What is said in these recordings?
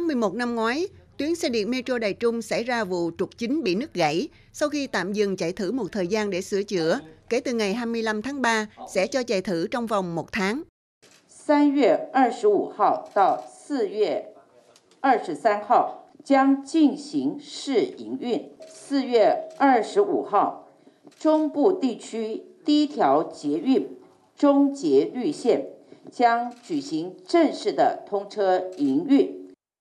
tháng 11 năm ngoái, tuyến xe điện Metro Đài Trung xảy ra vụ trục chính bị nứt gãy sau khi tạm dừng chạy thử một thời gian để sửa chữa. Kể từ ngày 25 tháng 3, sẽ cho chạy thử trong vòng một tháng. 3月25号到4月23号将进行试营运。4月25号，中部地区第一条捷运中捷绿线将举行正式的通车营运。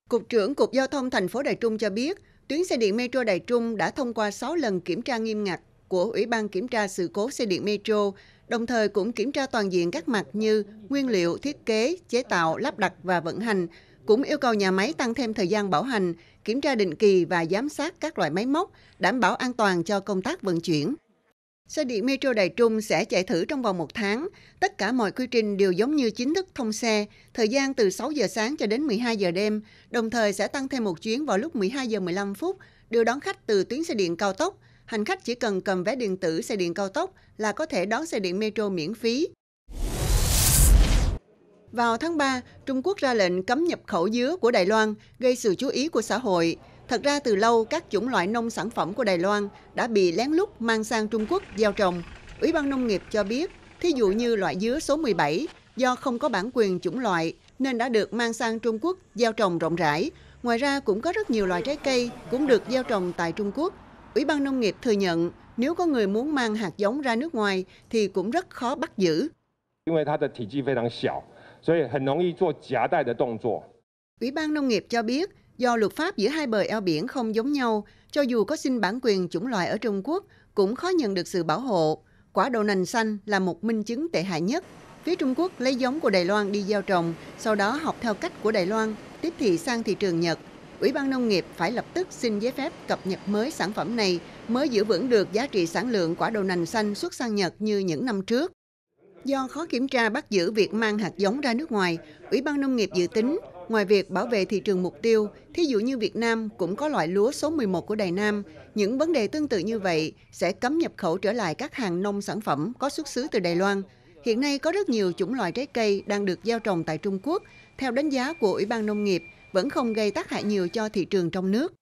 Cục trưởng Cục Giao thông thành phố Đài Trung cho biết, tuyến xe điện Metro Đài Trung đã thông qua 6 lần kiểm tra nghiêm ngặt của Ủy ban kiểm tra sự cố xe điện Metro, đồng thời cũng kiểm tra toàn diện các mặt như nguyên liệu, thiết kế, chế tạo, lắp đặt và vận hành, cũng yêu cầu nhà máy tăng thêm thời gian bảo hành, kiểm tra định kỳ và giám sát các loại máy móc, đảm bảo an toàn cho công tác vận chuyển. Xe điện Metro Đài Trung sẽ chạy thử trong vòng một tháng. Tất cả mọi quy trình đều giống như chính thức thông xe, thời gian từ 6 giờ sáng cho đến 12 giờ đêm, đồng thời sẽ tăng thêm một chuyến vào lúc 12 giờ 15 phút, đưa đón khách từ tuyến xe điện cao tốc. Hành khách chỉ cần cầm vé điện tử xe điện cao tốc là có thể đón xe điện Metro miễn phí. Vào tháng 3, Trung Quốc ra lệnh cấm nhập khẩu dứa của Đài Loan, gây sự chú ý của xã hội. Thật ra từ lâu, các chủng loại nông sản phẩm của Đài Loan đã bị lén lút mang sang Trung Quốc gieo trồng. Ủy ban Nông nghiệp cho biết, thí dụ như loại dứa số 17, do không có bản quyền chủng loại nên đã được mang sang Trung Quốc gieo trồng rộng rãi. Ngoài ra cũng có rất nhiều loại trái cây cũng được gieo trồng tại Trung Quốc. Ủy ban Nông nghiệp thừa nhận nếu có người muốn mang hạt giống ra nước ngoài thì cũng rất khó bắt giữ. Ủy ban Nông nghiệp cho biết, Do luật pháp giữa hai bờ eo biển không giống nhau, cho dù có xin bản quyền chủng loại ở Trung Quốc cũng khó nhận được sự bảo hộ. Quả đậu nành xanh là một minh chứng tệ hại nhất. Phía Trung Quốc lấy giống của Đài Loan đi gieo trồng, sau đó học theo cách của Đài Loan, tiếp thị sang thị trường Nhật. Ủy ban nông nghiệp phải lập tức xin giấy phép cập nhật mới sản phẩm này mới giữ vững được giá trị sản lượng quả đậu nành xanh xuất sang Nhật như những năm trước. Do khó kiểm tra bắt giữ việc mang hạt giống ra nước ngoài, Ủy ban Nông nghiệp dự tính Ngoài việc bảo vệ thị trường mục tiêu, thí dụ như Việt Nam cũng có loại lúa số 11 của Đài Nam, những vấn đề tương tự như vậy sẽ cấm nhập khẩu trở lại các hàng nông sản phẩm có xuất xứ từ Đài Loan. Hiện nay có rất nhiều chủng loại trái cây đang được gieo trồng tại Trung Quốc. Theo đánh giá của Ủy ban Nông nghiệp, vẫn không gây tác hại nhiều cho thị trường trong nước.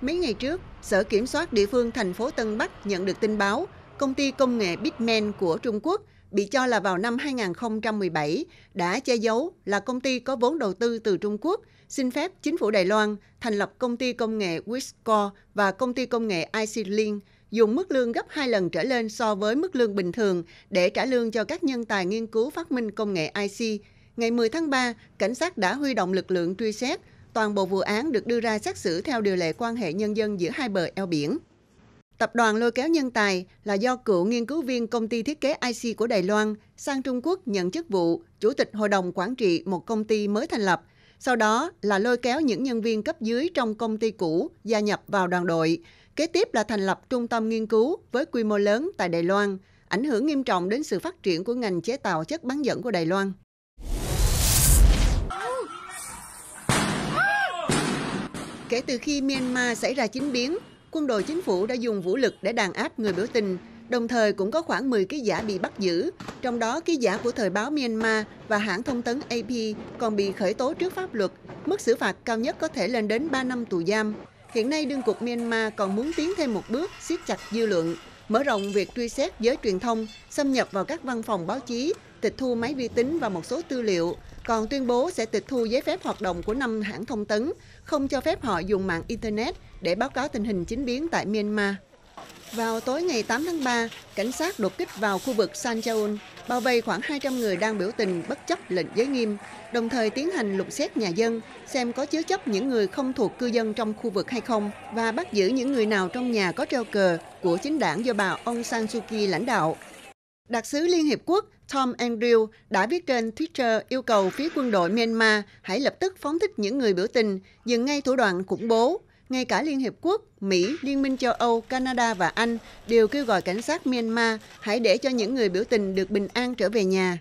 Mấy ngày trước, Sở Kiểm soát địa phương thành phố Tân Bắc nhận được tin báo công ty công nghệ Bitman của Trung Quốc – bị cho là vào năm 2017 đã che giấu là công ty có vốn đầu tư từ Trung Quốc, xin phép chính phủ Đài Loan thành lập công ty công nghệ Wisco và công ty công nghệ IC Link dùng mức lương gấp 2 lần trở lên so với mức lương bình thường để trả lương cho các nhân tài nghiên cứu phát minh công nghệ IC. Ngày 10 tháng 3, cảnh sát đã huy động lực lượng truy xét. Toàn bộ vụ án được đưa ra xét xử theo điều lệ quan hệ nhân dân giữa hai bờ eo biển. Tập đoàn lôi kéo nhân tài là do cựu nghiên cứu viên công ty thiết kế IC của Đài Loan sang Trung Quốc nhận chức vụ chủ tịch hội đồng quản trị một công ty mới thành lập. Sau đó là lôi kéo những nhân viên cấp dưới trong công ty cũ gia nhập vào đoàn đội. Kế tiếp là thành lập trung tâm nghiên cứu với quy mô lớn tại Đài Loan, ảnh hưởng nghiêm trọng đến sự phát triển của ngành chế tạo chất bán dẫn của Đài Loan. Kể từ khi Myanmar xảy ra chính biến, quân đội chính phủ đã dùng vũ lực để đàn áp người biểu tình, đồng thời cũng có khoảng 10 ký giả bị bắt giữ, trong đó ký giả của thời báo Myanmar và hãng thông tấn AP còn bị khởi tố trước pháp luật, mức xử phạt cao nhất có thể lên đến 3 năm tù giam. Hiện nay, đương cục Myanmar còn muốn tiến thêm một bước, siết chặt dư luận mở rộng việc truy xét giới truyền thông, xâm nhập vào các văn phòng báo chí, tịch thu máy vi tính và một số tư liệu, còn tuyên bố sẽ tịch thu giấy phép hoạt động của năm hãng thông tấn, không cho phép họ dùng mạng Internet để báo cáo tình hình chính biến tại Myanmar. Vào tối ngày 8 tháng 3, cảnh sát đột kích vào khu vực Sanjaun, bao vây khoảng 200 người đang biểu tình bất chấp lệnh giới nghiêm, đồng thời tiến hành lục xét nhà dân, xem có chứa chấp những người không thuộc cư dân trong khu vực hay không, và bắt giữ những người nào trong nhà có treo cờ của chính đảng do bà Aung San Suu Kyi lãnh đạo. Đặc sứ Liên Hiệp Quốc Tom Andrew đã viết trên Twitter yêu cầu phía quân đội Myanmar hãy lập tức phóng thích những người biểu tình, dừng ngay thủ đoạn khủng bố ngay cả Liên Hiệp Quốc, Mỹ, Liên minh châu Âu, Canada và Anh đều kêu gọi cảnh sát Myanmar hãy để cho những người biểu tình được bình an trở về nhà.